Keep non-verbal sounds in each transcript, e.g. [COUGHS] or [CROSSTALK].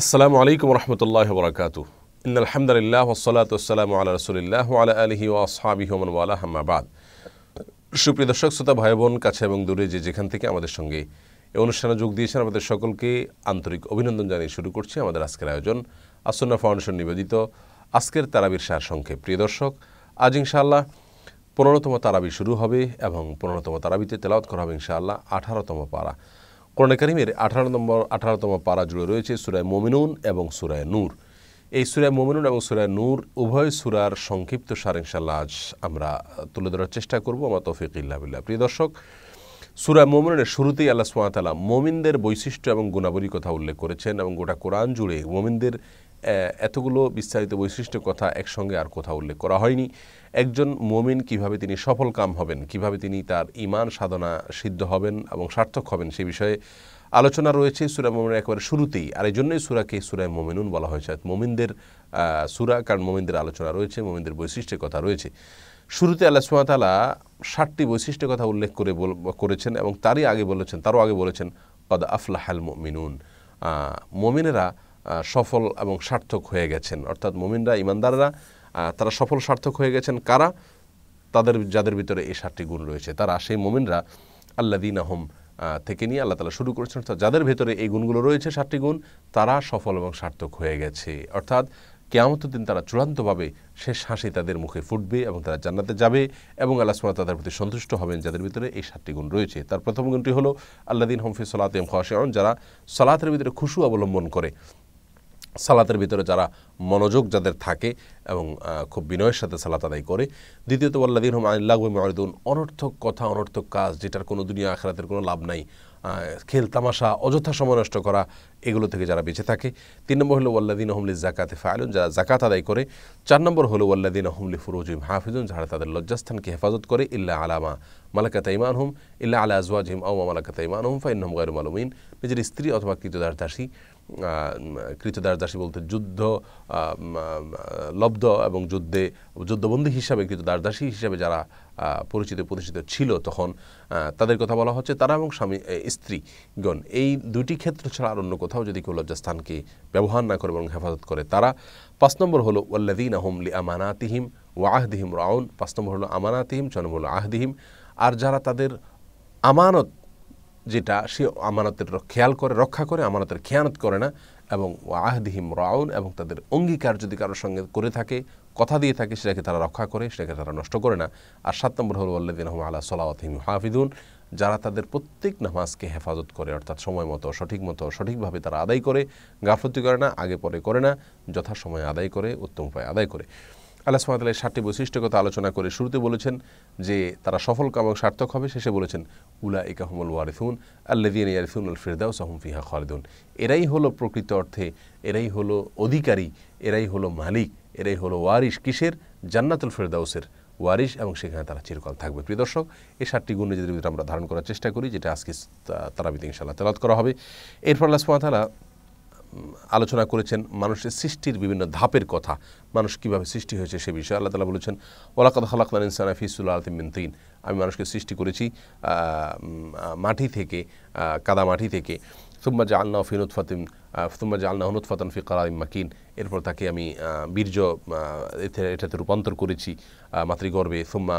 আসসালামু আলাইকুম রহমতুল্লাহ বরকাত আলহামদুলিল্লাহ ওসলাত আসসালাম আল্লাহ রসুলিল্লাহ আলা আলহি ও আসহাবিহমন ওয়ালা হাম্মাবাদ সুপ্রিয় দর্শক শ্রোতা ভাই বোন কাছে এবং দূরে যে যেখান থেকে আমাদের সঙ্গে এই অনুষ্ঠানে যোগ দিয়েছেন আমাদের সকলকে আন্তরিক অভিনন্দন জানিয়ে শুরু করছি আমাদের আজকের আয়োজন আসন্না ফাউন্ডেশন নিবেদিত আজকের তারাবির সার সংক্ষেপ প্রিয় দর্শক আজ ইনশাআল্লাহ পনেরোতম তারাবি শুরু হবে এবং পনেরোতম তারাবিতে তেলাওত করা হবে ইনশাআল্লাহ আঠারোতম পারা কোরআন করিমের আঠারো নম্বর আঠারোতম পারা জুড়ে রয়েছে সুরায় মোমিনুন এবং সুরায় নূর এই সুরায় মমিনুন এবং সুরায় নূর উভয় সুরার সংক্ষিপ্ত সার আজ আমরা তুলে ধরার চেষ্টা করব আমার তৌফিক ইল্লাবিল্লা প্রিয় দর্শক সুরা মমিনুনের শুরুতেই আল্লাহ সুমাতালা মোমিনদের বৈশিষ্ট্য এবং গুণাবলীর কথা উল্লেখ করেছেন এবং গোটা কোরআন জুড়ে মোমিনদের এতগুলো বিস্তারিত বৈশিষ্ট্য কথা একসঙ্গে আর কোথাও উল্লেখ করা হয়নি একজন মমিন কিভাবে তিনি সফল কাম হবেন কিভাবে তিনি তার ইমান সাধনা সিদ্ধ হবেন এবং সার্থক হবেন সে বিষয়ে আলোচনা রয়েছে সুরা মোমিন একেবারে শুরুতেই আর এই জন্যই সুরাকে সুরায় মোমিনুন বলা হয়েছে মোমিনদের সুরা কারণ মোমিনদের আলোচনা রয়েছে মোমিনদের বৈশিষ্ট্যের কথা রয়েছে শুরুতে আল্লাহ সুমাতালা ষাটটি বৈশিষ্ট্যের কথা উল্লেখ করে করেছেন এবং তারই আগে বলেছেন তারও আগে বলেছেন কদ আফলাহাল মমিনুন মোমিনেরা সফল এবং সার্থক হয়ে গেছেন অর্থাৎ মোমিনরা ইমানদাররা তারা সফল সার্থক হয়ে গেছেন কারা তাদের যাদের ভিতরে এই সাতটি গুণ রয়েছে তারা সেই মোমিনরা দিন আহম থেকে নিয়ে আল্লাহ তালা শুরু করেছেন অর্থাৎ যাদের ভেতরে এই গুণগুলো রয়েছে সাতটি গুণ তারা সফল এবং সার্থক হয়ে গেছে অর্থাৎ কেয়ামত দিন তারা চূড়ান্তভাবে শেষ হাসি তাদের মুখে ফুটবে এবং তারা জান্নাতে যাবে এবং আল্লাহ সুমা তাদের প্রতি সন্তুষ্ট হবেন যাদের ভিতরে এই সাতটি গুণ রয়েছে তার প্রথম গুণটি হলো আল্লাদিন হমফি সালাত এম খাওয়াশন যারা সালাতের ভিতরে খুশু অবলম্বন করে সালাতের ভিতরে যারা মনোযোগ যাদের থাকে এবং খুব বিনয়ের সাথে সালাত আদায় করে দ্বিতীয়ত বললা দিন আল্লাহ মাহদুন অনর্থক কথা অনর্থক কাজ যেটার কোনো দুনিয়া আখরাতের কোনো লাভ নাই খেল তামাশা অযথা সময় নষ্ট করা এগুলো থেকে যারা বেঁচে থাকে তিন নম্বর হলো ওল্লাদিন হমলি জাকাতে ফায়লুন যারা জাকাত আদায় করে চার নম্বর হলো ওয়াল্লাদিন হমলি ফুরোজিম হাফিজুন যারা তাদের লজ্জাস্থানকে হেফাজত করে ইল্লা আলামা মালাকাতা ইমান হুম ইল্লা আলা আজওয়াজ হিম আউমা মালাকাতা ইমান হুম ফাইন হম গায়রুম আলমিন নিজের স্ত্রী অথবা কৃতদার দাসী কৃতদাস দাসী বলতে যুদ্ধ লব্ধ এবং যুদ্ধে যুদ্ধবন্দী হিসাবে কৃতদাস দাসী হিসাবে যারা পরিচিত প্রতিষ্ঠিত ছিল তখন তাদের কথা বলা হচ্ছে তারা এবং স্বামী স্ত্রীগণ এই দুটি ক্ষেত্র ছাড়া আর অন্য কোথাও যদি কেউ লজ্জাস্থানকে ব্যবহার না করে এবং হেফাজত করে তারা পাঁচ নম্বর হলো ওয়াল্লাদিন আহমলি আমানাতিহিম আহদিহিম রাউন পাঁচ নম্বর হলো তিহিম ছ নম্বর হলো আহদিহিম আর যারা তাদের আমানত যেটা সে আমানতের খেয়াল করে রক্ষা করে আমানতের খেয়ানত করে না এবং আহদিহিম রাউন এবং তাদের অঙ্গীকার যদি কারোর সঙ্গে করে থাকে কথা দিয়ে থাকে সেটাকে তারা রক্ষা করে সেটাকে তারা নষ্ট করে না আর সাত নম্বর হল আল্লাদিন আল্লাহ সালাহিম হাফিদুন যারা তাদের প্রত্যেক নামাজকে হেফাজত করে অর্থাৎ সময় মতো সঠিক মতো সঠিকভাবে তারা আদায় করে গাফলতি করে না আগে পরে করে না যথাসময়ে আদায় করে উত্তম উপায় আদায় করে আল্লাহ সুহামতাল্লাহ সাতটি বৈশিষ্ট্যগত কথা আলোচনা করে শুরুতে বলেছেন যে তারা সফল এবং সার্থক হবে শেষে বলেছেন উলা ইকাহমুল ওয়ারিফুন আল্লাদিন ইয়ারিফুন উল ফিরদাউস আহম ফিহা খালিদুন এরাই হলো প্রকৃত অর্থে এরাই হলো অধিকারী এরাই হলো মালিক এরাই হলো ওয়ারিশ কিসের জান্নাতুল ফেরদাউসের ওয়ারিশ এবং সেখানে তারা চিরকাল থাকবে প্রিয় দর্শক এই সাতটি গুণ নিজেদের ভিতরে আমরা ধারণ করার চেষ্টা করি যেটা আজকে তারাবিতে ইনশাল্লাহ তেলাত করা হবে এরপর আল্লাহ সুমাতালা আলোচনা করেছেন মানুষের সৃষ্টির বিভিন্ন ধাপের কথা মানুষ কিভাবে সৃষ্টি হয়েছে সে বিষয়ে আল্লাহ তালা বলেছেন ওলাকাদ হালাকাল ইনসানা ফিসুল্লা আলতিমিন তিন আমি মানুষকে সৃষ্টি করেছি মাটি থেকে কাদা মাটি থেকে সুম্মা জা আল্লাহ ফিনুত ফাতিম সুম্মা জা আল্লাহ হনুত ফাতন কালা মাকিন এরপর তাকে আমি বীর্য এটাতে রূপান্তর করেছি মাতৃগর্ভে সুম্মা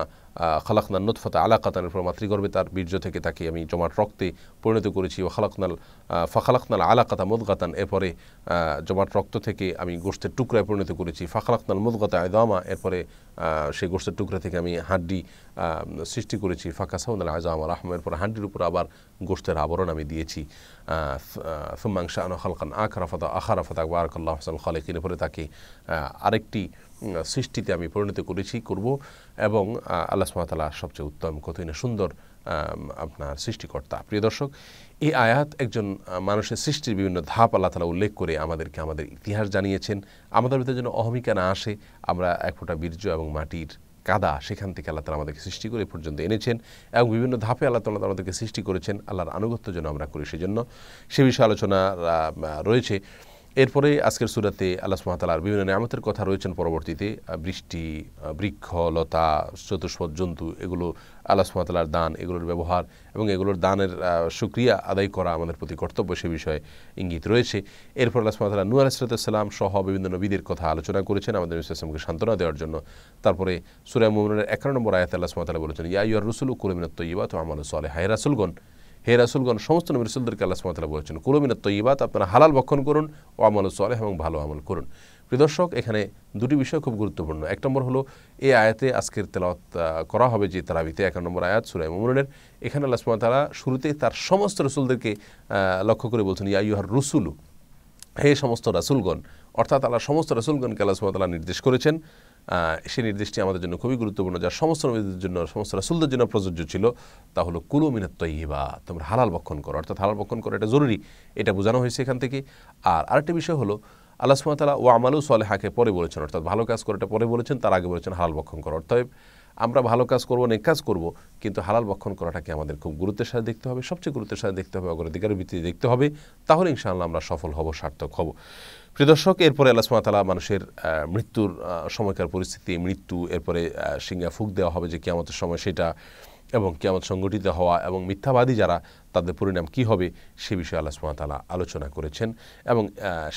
খালাকনাল নোৎফাতে আলাকাতান এরপর মাতৃগর্ভে তার বীর্য থেকে তাকে আমি জমাট রক্তে পরিণত করেছি ও খালাকনাল ফাখালাকনাল আলাকাতা মুদগাতান এরপরে জমাট রক্ত থেকে আমি গোষ্ঠের টুকরায় পরিণত করেছি ফাখালাকনাল মুদগাতা আয়দামা এরপরে সেই গোষ্ঠের টুকরা থেকে আমি হাড্ডি সৃষ্টি করেছি ফাঁকাসাউনাল আজাম আহমের পর হাড্ডির উপর আবার গোষ্ঠের আবরণ আমি দিয়েছি সুম্মাংশা আনো খালকান আখ আখা আখারাফাতা আকবর আকাল্লাহ হাসান খালেক পরে তাকে আরেকটি সৃষ্টিতে আমি পরিণত করেছি করব এবং আল্লাহ সুমাতাল্লাহ সবচেয়ে উত্তম কতই না সুন্দর আপনার সৃষ্টিকর্তা প্রিয় দর্শক এই আয়াত একজন মানুষের সৃষ্টির বিভিন্ন ধাপ আল্লাহ তালা উল্লেখ করে আমাদেরকে আমাদের ইতিহাস জানিয়েছেন আমাদের ভিতরে যেন অহমিকা না আসে আমরা এক ফোঁটা বীর্য এবং মাটির কাদা সেখান থেকে আল্লাহ তালা আমাদেরকে সৃষ্টি করে পর্যন্ত এনেছেন এবং বিভিন্ন ধাপে আল্লাহ তালা আমাদেরকে সৃষ্টি করেছেন আল্লাহর আনুগত্য যেন আমরা করি সেজন্য সে বিষয়ে আলোচনা রয়েছে এরপরে আজকের সুরাতে আল্লাহ সুহাতালার বিভিন্ন নিয়ামতের কথা রয়েছেন পরবর্তীতে বৃষ্টি বৃক্ষ লতা চতুষ্প জন্তু এগুলো আল্লাহ সুহাতালার দান এগুলোর ব্যবহার এবং এগুলোর দানের সুক্রিয়া আদায় করা আমাদের প্রতি কর্তব্য সে বিষয়ে ইঙ্গিত রয়েছে এরপর আল্লাহ সুহাতালা নূর সালাম সহ বিভিন্ন নবীদের কথা আলোচনা করেছেন আমাদের ইসলামকে সান্ত্বনা দেওয়ার জন্য তারপরে সুরায় মোমিনের একান্ন নম্বর আয়াত আল্লাহ সুহাতালা বলেছেন ইয়া ইয়ার রসুল কুলমিনত ইবাত আমল সালে হায় রাসুলগণ হে রাসুলগণ সমস্ত নবী রসুলদেরকে আল্লাহ সুমাতালা বলেছেন কুলমিনা তৈবাত আপনারা হালাল ভক্ষণ করুন ও আমল সলেহ এবং ভালো আমল করুন প্রিদর্শক এখানে দুটি বিষয় খুব গুরুত্বপূর্ণ এক নম্বর হলো এই আয়াতে আজকের তেলাওয়াত করা হবে যে তারাবিতে এক নম্বর আয়াত সুরাই মুমরনের এখানে আল্লাহ সুমাতালা শুরুতে তার সমস্ত রসুলদেরকে লক্ষ্য করে বলছেন ইয়াইহার রসুলু হে সমস্ত রাসুলগণ অর্থাৎ আল্লাহ সমস্ত রাসুলগণকে আল্লাহ সুমাতালা নির্দেশ করেছেন সেই নির্দেশটি আমাদের জন্য খুবই গুরুত্বপূর্ণ যা সমস্ত নবীদের জন্য সমস্ত রাসুলদের জন্য প্রযোজ্য ছিল তা হলো কুলু মিনাত বা তোমরা হালাল ভক্ষণ করো অর্থাৎ হালাল ভক্ষণ করো এটা জরুরি এটা বোঝানো হয়েছে এখান থেকে আর আরেকটি বিষয় হলো আল্লাহ সুমাতালা ও আমালু সালেহাকে পরে বলেছেন অর্থাৎ ভালো কাজ করে এটা পরে বলেছেন তার আগে বলেছেন হালাল ভক্ষণ করো অর্থাৎ আমরা ভালো কাজ করবো অনেক কাজ করব কিন্তু হালাল ভক্ষণ করাটাকে আমাদের খুব গুরুত্বের সাথে দেখতে হবে সবচেয়ে গুরুত্বের সাথে দেখতে হবে অগ্রাধিকারের ভিত্তিতে দেখতে হবে তাহলে ইনশাআল্লাহ আমরা সফল হব সার্থক হব প্রিদর্শক এরপরে আল্লাহ সুমাতালা মানুষের মৃত্যুর সময়কার পরিস্থিতি মৃত্যু এরপরে সিঙ্গা ফুক দেওয়া হবে যে কেয়ামতের সময় সেটা এবং কেয়ামত সংগঠিত হওয়া এবং মিথ্যাবাদী যারা তাদের পরিণাম কি হবে সে বিষয়ে আল্লাহ সুমাতালা আলোচনা করেছেন এবং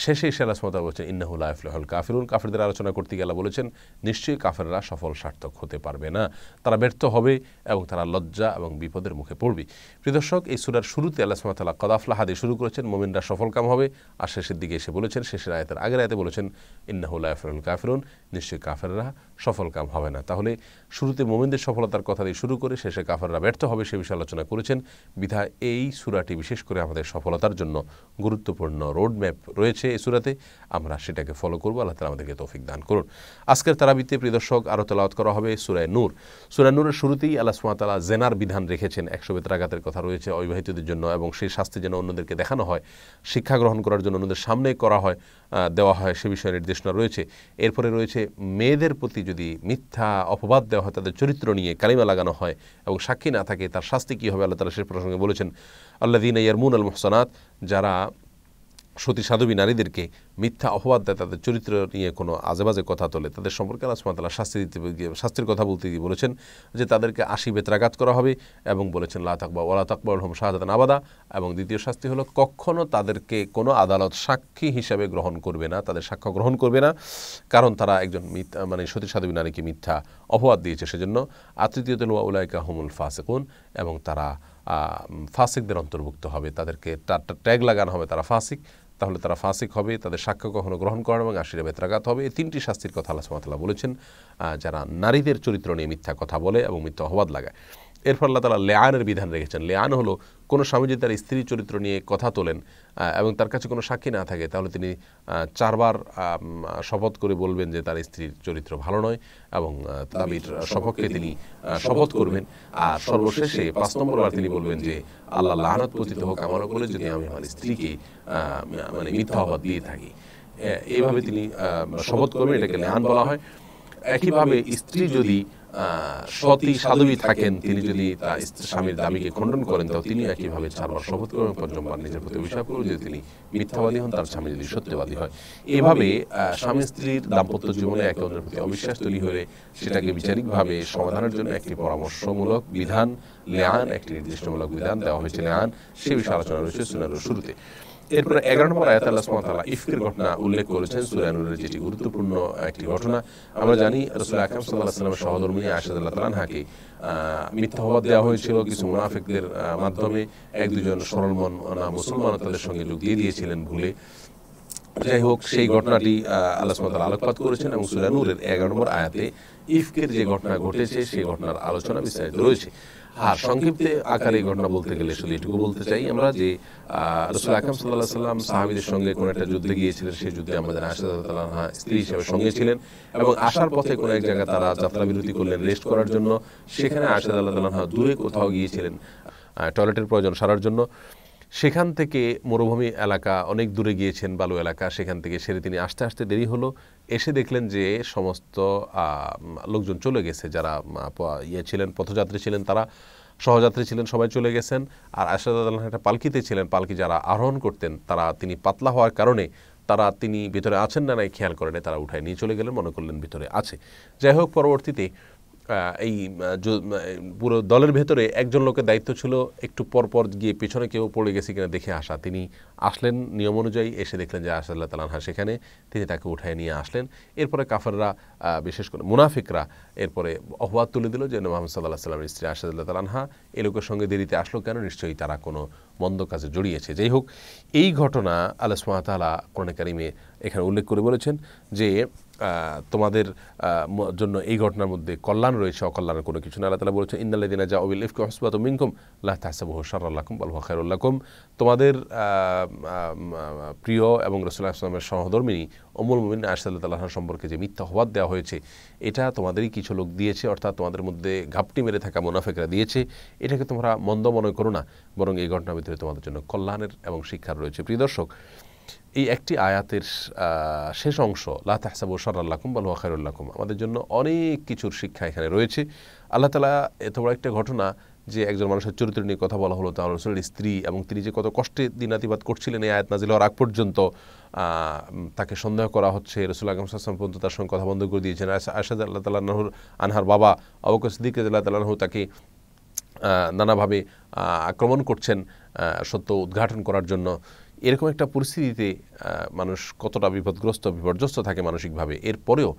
শেষে এসে আল্লাহ সুমাতা বলেছেন ইন্নাহুল্লাহ আফলাহুল কাফিরুল কাফেরদের আলোচনা করতে গেলে বলেছেন নিশ্চয়ই কাফেররা সফল সার্থক হতে পারবে না তারা ব্যর্থ হবে এবং তারা লজ্জা এবং বিপদের মুখে পড়বে প্রিদর্শক এই সুরার শুরুতে আল্লাহ সুমাতালা কদাফলা হাদে শুরু করেছেন মোমিনরা সফলকাম হবে আর শেষের দিকে এসে বলেছেন শেষের আয়তের আগের আয়তে বলেছেন ইন্নাহুল্লাহ আফলাহুল কাফিরুন নিশ্চয়ই কাফেররা সফলকাম হবে না তাহলে শুরুতে মোমিনদের সফলতার কথা দিয়ে শুরু করে শেষে কাফেররা ব্যর্থ হবে সে বিষয়ে আলোচনা করেছেন বিধায় এই সুরাটি বিশেষ করে আমাদের সফলতার জন্য গুরুত্বপূর্ণ রোডম্যাপ রয়েছে এই সুরাতে আমরা সেটাকে ফলো করবো আল্লাহ তালা আমাদেরকে তৌফিক দান করুন আজকের তারাবিতে প্রিদর্শক আরও তেলাওয়াত করা হবে সুরায় নূর সুরায় নূরের শুরুতেই আল্লাহ সুমাতালা জেনার বিধান রেখেছেন একশো বেতরাঘাতের কথা রয়েছে অবিবাহিতদের জন্য এবং সেই শাস্তি যেন অন্যদেরকে দেখানো হয় শিক্ষা গ্রহণ করার জন্য অন্যদের সামনে করা হয় দেওয়া হয় সে বিষয়ে নির্দেশনা রয়েছে এরপরে রয়েছে মেয়েদের প্রতি যদি মিথ্যা অপবাদ দেওয়া হয় তাদের চরিত্র নিয়ে কালিমা লাগানো হয় এবং সাক্ষী না থাকে তার শাস্তি কী হবে আল্লাহ তালা সে প্রসঙ্গে বলেছেন আল্লাদিন ইয়ারমুন আল মোহসানাত যারা সতী সাধবী নারীদেরকে মিথ্যা অপবাদ দেয় তাদের চরিত্র নিয়ে কোনো আজেবাজে কথা তোলে তাদের সম্পর্কে আলাসমাতালা শাস্তি দিতে গিয়ে শাস্তির কথা বলতে গিয়ে বলেছেন যে তাদেরকে আশি বেতরাঘাত করা হবে এবং বলেছেন লা তাকবা ওলা তাকবা হোম শাহাদান আবাদা এবং দ্বিতীয় শাস্তি হলো কখনও তাদেরকে কোনো আদালত সাক্ষী হিসাবে গ্রহণ করবে না তাদের সাক্ষ্য গ্রহণ করবে না কারণ তারা একজন মিথ্যা মানে সতী সাধবী নারীকে মিথ্যা অপবাদ দিয়েছে সেজন্য তৃতীয় তেলুয়া উলাইকা হোমুল ফাসেকুন এবং তারা ফাসিকদের অন্তর্ভুক্ত হবে তাদেরকে ট্যাগ লাগানো হবে তারা ফাসিক তাহলে তারা ফাঁসিক হবে তাদের সাক্ষ্য কখনো গ্রহণ করেন এবং আশিরা বেত্রাঘাত হবে এই তিনটি শাস্তির কথা আল্লাহ বলেছেন যারা নারীদের চরিত্র নিয়ে মিথ্যা কথা বলে এবং মিথ্যা অবাদ লাগায় এরপর আল্লাহ তালা লেয়ানের বিধান রেখেছেন লেয়ান হলো কোনো স্বামী যদি তার স্ত্রী চরিত্র নিয়ে কথা তোলেন এবং তার কাছে কোনো সাক্ষী না থাকে তাহলে তিনি চারবার শপথ করে বলবেন যে তার স্ত্রীর চরিত্র ভালো নয় এবং দাবির সপক্ষে তিনি শপথ করবেন আর সর্বশেষে পাঁচ নম্বরবার তিনি বলবেন যে আল্লাহ লাহানত পতিত হোক আমার বলে যদি আমি আমার স্ত্রীকে মানে মিথ্যা অবাদ দিয়ে থাকি এইভাবে তিনি শপথ করবেন এটাকে লেহান বলা হয় একইভাবে স্ত্রী যদি সতী সাধবী থাকেন তিনি যদি তার স্বামীর দাবিকে খণ্ডন করেন তাহলে তিনি একইভাবে চারবার শপথ করেন পঞ্চমবার নিজের প্রতি অভিশাপ করেন যদি তিনি মিথ্যাবাদী হন তার স্বামী যদি সত্যবাদী হয় এভাবে স্বামী স্ত্রীর দাম্পত্য জীবনে একে অন্যের প্রতি অবিশ্বাস তৈরি হলে সেটাকে বিচারিকভাবে সমাধানের জন্য একটি পরামর্শমূলক বিধান লেয়ান একটি নির্দিষ্টমূলক বিধান দেওয়া হয়েছে লেয়ান সে বিষয়ে আলোচনা রয়েছে শুরুতে এরপরে এগারো নম্বর আয়াত আল্লাহ সুমতালা ইফকের ঘটনা উল্লেখ করেছেন সুরানুরের যেটি গুরুত্বপূর্ণ একটি ঘটনা আমরা জানি রসুল আকরাম সাল্লাহ সাল্লামের সহধর্মী আশাদ আল্লাহ তালানহাকে মিথ্যা হওয়া দেওয়া হয়েছিল কিছু মুনাফেকদের মাধ্যমে এক দুজন সরলমন মুসলমান তাদের সঙ্গে যোগ দিয়ে দিয়েছিলেন ভুলে যাই হোক সেই ঘটনাটি আল্লাহ সুমতালা আলোকপাত করেছেন এবং সুরানুরের এগারো নম্বর আয়াতে ইফকের যে ঘটনা ঘটেছে সেই ঘটনার আলোচনা বিস্তারিত রয়েছে আর সংক্ষিপ্তে আকারে ঘটনা বলতে গেলে শুধু এটুকু বলতে চাই আমরা যে রসুল আকরম সাল্লাহ সাল্লাম সাহাবিদের সঙ্গে কোনো একটা যুদ্ধে গিয়েছিলেন সেই যুদ্ধে আমাদের আশাদাল্লাহা স্ত্রী হিসেবে সঙ্গে ছিলেন এবং আসার পথে কোনো এক জায়গায় তারা যাত্রা বিরতি করলেন রেস্ট করার জন্য সেখানে আশাদ আল্লাহ তাল্লাহা দূরে কোথাও গিয়েছিলেন টয়লেটের প্রয়োজন সারার জন্য সেখান থেকে মরুভূমি এলাকা অনেক দূরে গিয়েছেন বালু এলাকা সেখান থেকে সেরে তিনি আসতে আসতে দেরি হলো এসে দেখলেন যে সমস্ত লোকজন চলে গেছে যারা ইয়ে ছিলেন পথযাত্রী ছিলেন তারা সহযাত্রী ছিলেন সবাই চলে গেছেন আর আশাদ আল্লাহ একটা পালকিতে ছিলেন পালকি যারা আরোহণ করতেন তারা তিনি পাতলা হওয়ার কারণে তারা তিনি ভিতরে আছেন না নাই খেয়াল করেন তারা উঠায় নিয়ে চলে গেলেন মনে করলেন ভিতরে আছে যাই হোক পরবর্তীতে এই পুরো দলের ভেতরে একজন লোকের দায়িত্ব ছিল একটু পরপর গিয়ে পেছনে কেউ পড়ে গেছে কিনা দেখে আসা তিনি আসলেন নিয়ম অনুযায়ী এসে দেখলেন যে আসাদুল্লাহ তালানহা সেখানে তিনি তাকে উঠায় নিয়ে আসলেন এরপরে কাফাররা বিশেষ করে মুনাফিকরা এরপরে অহবাদ তুলে দিল যে মোহাম্মদ সাল্লাহ সাল্লামের স্ত্রী আসাদুল্লাহ তালানহা এ লোকের সঙ্গে দেরিতে আসলো কেন নিশ্চয়ই তারা কোনো মন্দ কাজে জড়িয়েছে যাই হোক এই ঘটনা আল্লাহ সুমাতালা কোরআন কারিমে এখানে উল্লেখ করে বলেছেন যে তোমাদের জন্য এই ঘটনার মধ্যে কল্যাণ রয়েছে অকল্যাণের কোনো কিছু না আল্লাহ তালা বলেছে ইন্দাল্লাদিনা যা অবিল ইফকে হসবাত মিনকুম আল্লাহ আল্লাহম হসারাল্লাকুম আল্লাহ খায়রুল্লাকুম তোমাদের প্রিয় এবং রসুল্লাহ আসলামের সহধর্মিনী অমুল মুমিন আসাল্লাহ তাল্লাহ সম্পর্কে যে মিথ্যা হওয়াত দেওয়া হয়েছে এটা তোমাদেরই কিছু লোক দিয়েছে অর্থাৎ তোমাদের মধ্যে ঘাপটি মেরে থাকা মোনাফেকরা দিয়েছে এটাকে তোমরা মন্দ মনে করো না বরং এই ঘটনার ভিতরে তোমাদের জন্য কল্যাণের এবং শিক্ষার রয়েছে প্রিয় দর্শক এই একটি আয়াতের শেষ অংশ লাহসাবু সরাল্লাকুম বা লোয়া খায়রুল্লাকুম আমাদের জন্য অনেক কিছুর শিক্ষা এখানে রয়েছে আল্লাহ তালা এত বড় একটা ঘটনা যে একজন মানুষের চরিত্র নিয়ে কথা বলা হলো তাহলে রসুলের স্ত্রী এবং তিনি যে কত কষ্টে দিনাতিবাদ করছিলেন এই আয়াত নাজিল হওয়ার আগ পর্যন্ত তাকে সন্দেহ করা হচ্ছে রসুল আকরম সাসম পর্যন্ত তার সঙ্গে কথা বন্ধ করে দিয়েছেন আশাদ আল্লাহ তাল্লাহ নহর আনহার বাবা অবক সিদ্দিক আল্লাহ তাল্লাহ তাকে নানাভাবে আক্রমণ করছেন সত্য উদ্ঘাটন করার জন্য এরকম একটা পরিস্থিতিতে মানুষ কতটা বিপদগ্রস্ত বিপর্যস্ত থাকে মানসিকভাবে এরপরেও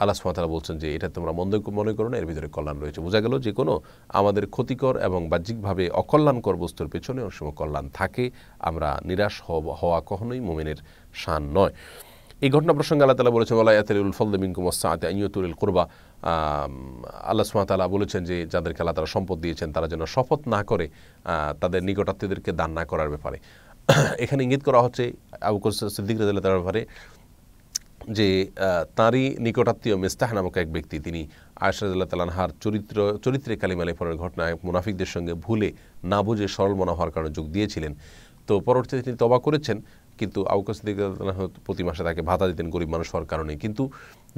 আল্লাহ সুমাতারা বলছেন যে এটা তোমরা মন্দ মনে করো না এর ভিতরে কল্যাণ রয়েছে বোঝা গেল যে কোনো আমাদের ক্ষতিকর এবং বাহ্যিকভাবে অকল্যাণকর বস্তুর পেছনে অনেক সময় কল্যাণ থাকে আমরা নিরাশ হওয়া কখনোই মোমেনের শান নয় এই ঘটনা প্রসঙ্গে আল্লাহ তালা বলেছেন আল্লাহ ইয়াতুল দেবিন আসাতে আইয়তুল কোরবা আল্লাহ সুমাতালা বলেছেন যে যাদেরকে আল্লাহ তারা সম্পদ দিয়েছেন তারা যেন শপথ না করে তাদের নিকটাত্মীদেরকে দান না করার ব্যাপারে [COUGHS] এখানে ইঙ্গিত করা হচ্ছে আবু সিদ্দিক রাজাল্লাহ তার ব্যাপারে যে তাঁরই নিকটাত্মীয় মেস্তাহ নামক এক ব্যক্তি তিনি আয়সাদুল্লাহ তালানহার চরিত্র চরিত্রে কালিমালিফানের ঘটনায় মুনাফিকদের সঙ্গে ভুলে না বুঝে সরল মনা হওয়ার কারণে যোগ দিয়েছিলেন তো পরবর্তীতে তিনি তবা করেছেন কিন্তু আউকাস প্রতি মাসে তাকে ভাতা দিতেন গরিব মানুষ হওয়ার কারণে কিন্তু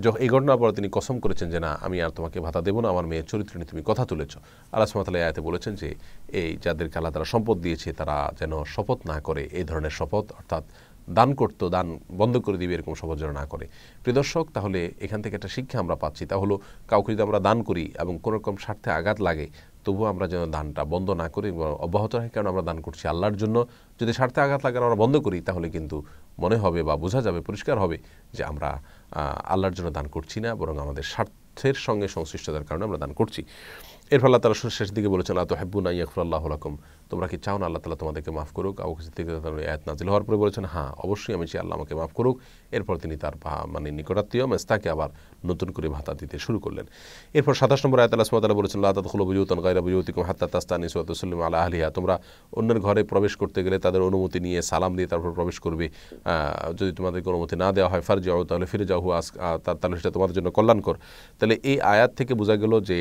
যখন এই ঘটনার পর তিনি কসম করেছেন যে না আমি আর তোমাকে ভাতা দেবো না আমার মেয়ের চরিত্র নিয়ে তুমি কথা তুলেছ আল্লাহ সুমাতাল্লাহ আয়াতে বলেছেন যে এই যাদেরকে আল্লাহ তারা সম্পদ দিয়েছে তারা যেন শপথ না করে এই ধরনের শপথ অর্থাৎ দান করতো দান বন্ধ করে দিবে এরকম শপথ যেন না করে প্রিয় দর্শক তাহলে এখান থেকে একটা শিক্ষা আমরা পাচ্ছি তা হলো কাউকে যদি আমরা দান করি এবং কোনোরকম স্বার্থে আঘাত লাগে তবুও আমরা যেন দানটা বন্ধ না করি অব্যাহত রাখি কারণ আমরা দান করছি আল্লাহর জন্য যদি স্বার্থে আঘাত লাগানো আমরা বন্ধ করি তাহলে কিন্তু মনে হবে বা বোঝা যাবে পরিষ্কার হবে যে আমরা আল্লাহর জন্য দান করছি না বরং আমাদের স্বার্থের সঙ্গে সংশ্লিষ্টতার কারণে আমরা দান করছি এর ফলে তারা শেষ দিকে বলেছেন আল্লাহ হেব্বুনা ইয়াকুর আল্লাহ রকম তোমরা কি চাও না আল্লাহ তালা তোমাদেরকে মাফ করুক আবু থেকে আয়াত নাজিল হওয়ার পরে বলেছেন হ্যাঁ অবশ্যই আমি চাই আল্লাহ আমাকে মাফ করুক এরপর তিনি তার মানে নিকটাত্মীয় মেস্তাকে আবার নতুন করে ভাতা দিতে শুরু করলেন এরপর সাতাশ নম্বর আয়াত আল্লাহ সুমাতালা বলেছেন আল্লাহ তাদুল বুজুতন গাইরা বুজুতিকুম হাত্তা তাস্তা নিসুয়াতসলিম আল্লাহ আলিয়া তোমরা অন্যের ঘরে প্রবেশ করতে গেলে তাদের অনুমতি নিয়ে সালাম দিয়ে তারপর প্রবেশ করবে যদি তোমাদের অনুমতি না দেওয়া হয় ফার যাও তাহলে ফিরে যাও হুয়া তাহলে সেটা তোমাদের জন্য কল্যাণ কর তাহলে এই আয়াত থেকে বোঝা গেল যে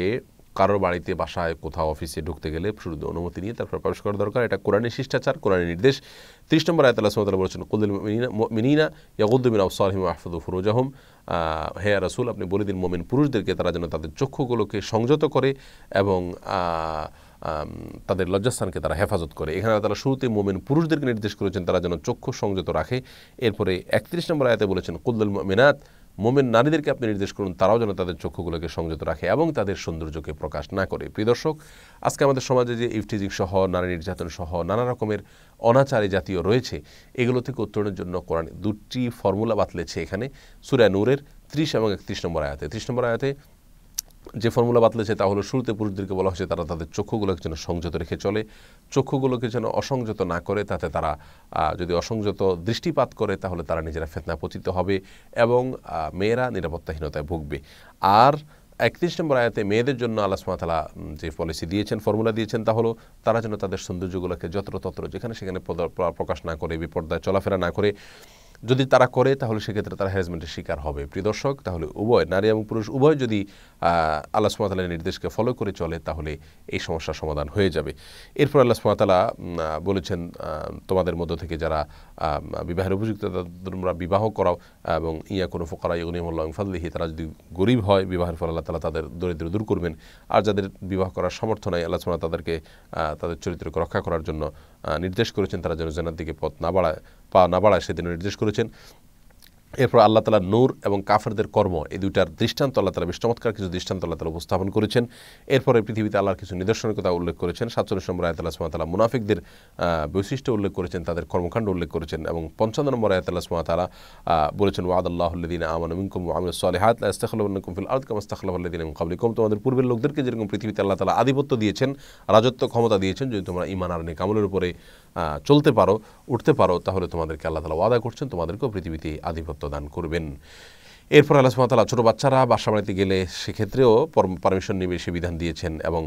কারোর বাড়িতে বাসায় কোথাও অফিসে ঢুকতে গেলে শুরু অনুমতি নিয়ে তারপর প্রবেশ করা দরকার এটা কোরআনের শিষ্টাচার কোরআনের নির্দেশ ত্রিশ নম্বর আয়তাল্লাহ তালা বলেছেন কুদুল মিনিনা ইয়াকুদ্দিন আফসাহিম আহফুদ ফুরোজাহম হে রাসুল আপনি বলে দিন মোমেন পুরুষদেরকে তারা যেন তাদের চক্ষুগুলোকে সংযত করে এবং তাদের লজ্জাস্থানকে তারা হেফাজত করে এখানে তারা শুরুতে মোমেন পুরুষদেরকে নির্দেশ করেছেন তারা যেন চক্ষু সংযত রাখে এরপরে একত্রিশ নম্বর আয়তে বলেছেন কুলদুল মিনাত মোমেন নারীদেরকে আপনি নির্দেশ করুন তারাও যেন তাদের চক্ষুগুলোকে সংযত রাখে এবং তাদের সৌন্দর্যকে প্রকাশ না করে প্রিয় দর্শক আজকে আমাদের সমাজে যে ইফটিজিং সহ নারী নির্যাতন সহ নানা রকমের অনাচারী জাতীয় রয়েছে এগুলো থেকে উত্তরণের জন্য কোরআন দুটি ফর্মুলা বাতলেছে এখানে সুরা নূরের ত্রিশ এবং একত্রিশ নম্বর আয়াতে ত্রিশ নম্বর আয়াতে যে ফর্মুলা বাতলেছে তা হলো শুরুতে পুরুষদেরকে বলা হয়েছে তারা তাদের চক্ষুগুলোকে যেন সংযত রেখে চলে চক্ষুগুলোকে যেন অসংযত না করে তাতে তারা যদি অসংযত দৃষ্টিপাত করে তাহলে তারা নিজেরা ফেতনা পতিত হবে এবং মেয়েরা নিরাপত্তাহীনতায় ভুগবে আর একত্রিশ নম্বর আয়াতে মেয়েদের জন্য আলাসমাতালা যে পলিসি দিয়েছেন ফর্মুলা দিয়েছেন তা হলো তারা যেন তাদের সৌন্দর্যগুলোকে যত্রতত্র যেখানে সেখানে প্রকাশ না করে বিপর্দায় চলাফেরা না করে যদি তারা করে তাহলে সেক্ষেত্রে তারা হ্যারাসমেন্টের শিকার হবে প্রিয় দর্শক তাহলে উভয় নারী এবং পুরুষ উভয় যদি আল্লাহ সুমাতালের নির্দেশকে ফলো করে চলে তাহলে এই সমস্যার সমাধান হয়ে যাবে এরপর আল্লাহ সুমাতালা বলেছেন তোমাদের মধ্য থেকে যারা বিবাহের উপযুক্ত তোমরা বিবাহ করাও এবং ইয়া কোনো ফোকারা ইউনিমুল্লাহ ফাদলিহি তারা যদি গরিব হয় বিবাহের ফলে আল্লাহ তালা তাদের দরিদ্র দূর করবেন আর যাদের বিবাহ করার সমর্থন নাই আল্লাহ সুমাতা তাদেরকে তাদের চরিত্রকে রক্ষা করার জন্য নির্দেশ করেছেন তারা যেন জেনার দিকে পথ না বাড়ায় পা না বাড়ায় সেদিন নির্দেশ করেছেন এরপর আল্লাহ তালা নূর এবং কাফেরদের কর্ম এই দুইটার দৃষ্টান্ত আল্লাহ তালা বেশ চমৎকার কিছু দৃষ্টান্ত আল্লাহ তালা উপস্থাপন করেছেন এরপরে পৃথিবীতে আল্লাহর কিছু নিদর্শনের কথা উল্লেখ করেছেন সাতচল্লিশ নম্বর আয়াতাল্লাহ সুমাতালা মুনাফিকদের বৈশিষ্ট্য উল্লেখ করেছেন তাদের কর্মকাণ্ড উল্লেখ করেছেন এবং পঞ্চান্ন নম্বর আয়াতাল্লাহ সুমাতালা বলেছেন ওয়াদাল্লাহদিন আমানকুম আমি সালেহাত ইস্তাখলাফিল আর্দ কাম ইস্তাখলাফাল্লাদিন কাবলিকম তোমাদের পূর্বের লোকদেরকে যেরকম পৃথিবীতে আল্লাহ তালা আধিপত্য দিয়েছেন রাজত্ব ক্ষমতা দিয়েছেন যদি তোমরা ইমান আর কামলের উপরে চলতে পারো উঠতে পারো তাহলে তোমাদেরকে আল্লাহ তালা ওয়াদা করছেন তোমাদেরকেও পৃথিবীতে আধিপত্য দান করবেন এরপর আল্লাহ সুমতালা ছোটো বাচ্চারা বাসা বাড়িতে গেলে সেক্ষেত্রেও পারমিশন নিবে সে বিধান দিয়েছেন এবং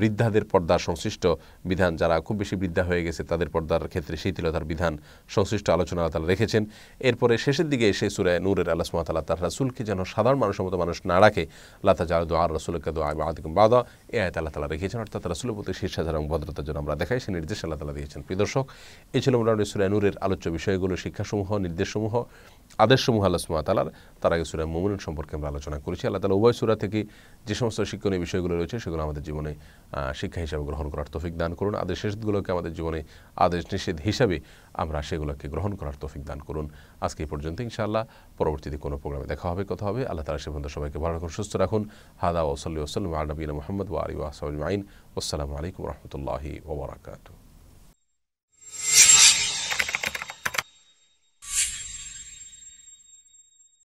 বৃদ্ধাদের পর্দার সংশ্লিষ্ট বিধান যারা খুব বেশি বৃদ্ধা হয়ে গেছে তাদের পর্দার ক্ষেত্রে শিথিলতার বিধান সংশ্লিষ্ট আলোচনা তালা রেখেছেন এরপরে শেষের দিকে এসে সুরায় নূরের আল্লাহ সুমতাল্লাহ তার রাসুলকে যেন সাধারণ মানুষের মতো মানুষ না রাখে লাতা জাহ আর রসুলকে দোয়া বাহাদিকুম বাদা এ আয় আল্লাহ তালা রেখেছেন অর্থাৎ রাসুলের প্রতি শীর্ষ এবং ভদ্রতার জন্য আমরা দেখাই সে নির্দেশ আল্লাহ তালা দিয়েছেন প্রিয় দর্শক এ ছিল মোটামুটি সুরায় নূরের আলোচ্য বিষয়গুলো শিক্ষাসমূহ নির্দেশসমূহ আদেশসমূহ আল্লাহ তালার তার আগে সুরা মোমিন সম্পর্কে আমরা আলোচনা করেছি আল্লাহ তালা উভয় সুরা থেকে যে সমস্ত শিক্ষণীয় বিষয়গুলো রয়েছে সেগুলো আমাদের জীবনে শিক্ষা হিসাবে গ্রহণ করার তফিক দান করুন আদেশ শেষগুলোকে আমাদের জীবনে আদেশ নিষেধ হিসাবে আমরা সেগুলোকে গ্রহণ করার তফিক দান করুন আজকে এই পর্যন্ত ইনশাআল্লাহ পরবর্তীতে কোনো প্রোগ্রামে দেখা হবে কথা হবে আল্লাহ তালা সে পর্যন্ত সবাইকে ভালো রাখুন সুস্থ রাখুন হাদা ওসল্লি ওসলাম আল মোহাম্মদ ওয়ারি ওয়াসমাইন ওয়াসাইন আসসালামু আলাইকুম রহমতুল্লাহি ওবরাকাতু